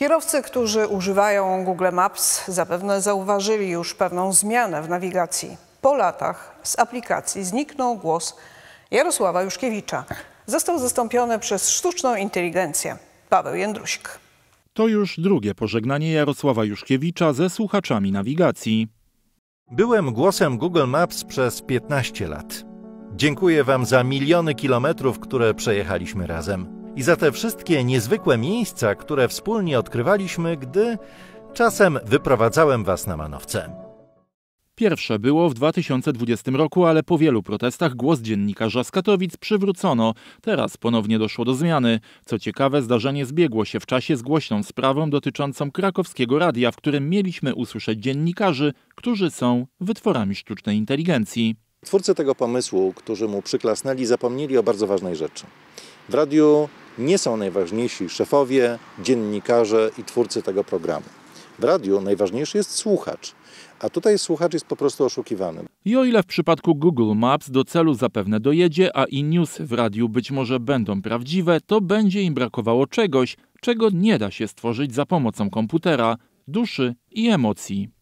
Kierowcy, którzy używają Google Maps, zapewne zauważyli już pewną zmianę w nawigacji. Po latach z aplikacji zniknął głos Jarosława Juszkiewicza. Został zastąpiony przez sztuczną inteligencję. Paweł Jędrusik. To już drugie pożegnanie Jarosława Juszkiewicza ze słuchaczami nawigacji. Byłem głosem Google Maps przez 15 lat. Dziękuję Wam za miliony kilometrów, które przejechaliśmy razem i za te wszystkie niezwykłe miejsca, które wspólnie odkrywaliśmy, gdy czasem wyprowadzałem Was na manowce. Pierwsze było w 2020 roku, ale po wielu protestach głos dziennikarza z Katowic przywrócono. Teraz ponownie doszło do zmiany. Co ciekawe, zdarzenie zbiegło się w czasie z głośną sprawą dotyczącą krakowskiego radia, w którym mieliśmy usłyszeć dziennikarzy, którzy są wytworami sztucznej inteligencji. Twórcy tego pomysłu, którzy mu przyklasnęli, zapomnieli o bardzo ważnej rzeczy. W radiu nie są najważniejsi szefowie, dziennikarze i twórcy tego programu. W radiu najważniejszy jest słuchacz, a tutaj słuchacz jest po prostu oszukiwany. I o ile w przypadku Google Maps do celu zapewne dojedzie, a i news w radiu być może będą prawdziwe, to będzie im brakowało czegoś, czego nie da się stworzyć za pomocą komputera, duszy i emocji.